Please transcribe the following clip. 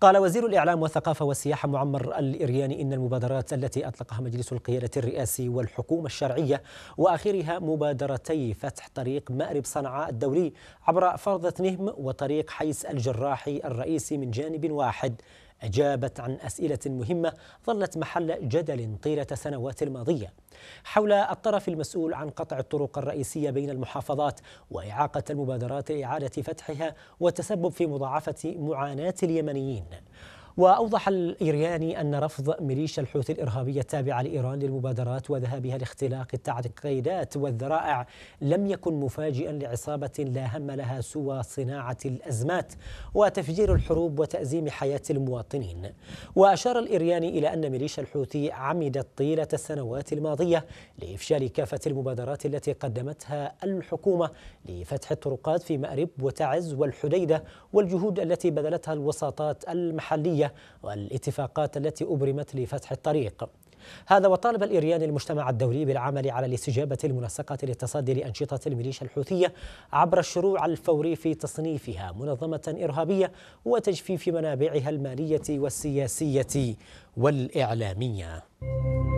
قال وزير الإعلام والثقافة والسياحة معمر الإرياني إن المبادرات التي أطلقها مجلس القيادة الرئاسي والحكومة الشرعية وآخرها مبادرتي فتح طريق مأرب صنعاء الدولي عبر فرضة نهم وطريق حيس الجراحي الرئيسي من جانب واحد أجابت عن أسئلة مهمة ظلت محل جدل طيلة سنوات الماضية حول الطرف المسؤول عن قطع الطرق الرئيسية بين المحافظات وإعاقة المبادرات لإعادة فتحها والتسبب في مضاعفة معاناة اليمنيين وأوضح الإيراني أن رفض ميليشيا الحوثي الإرهابية التابعة لإيران للمبادرات وذهابها لاختلاق التعقيدات والذرائع لم يكن مفاجئا لعصابة لا هم لها سوى صناعة الأزمات وتفجير الحروب وتأزيم حياة المواطنين وأشار الإيراني إلى أن ميليشيا الحوثي عمدت طيلة السنوات الماضية لإفشال كافة المبادرات التي قدمتها الحكومة لفتح الطرقات في مأرب وتعز والحديدة والجهود التي بذلتها الوساطات المحلية والاتفاقات التي أبرمت لفتح الطريق هذا وطالب الإرياني المجتمع الدولي بالعمل على الاستجابة المنسقة للتصدي لأنشطة الميليشيا الحوثية عبر الشروع الفوري في تصنيفها منظمة إرهابية وتجفيف منابعها المالية والسياسية والإعلامية.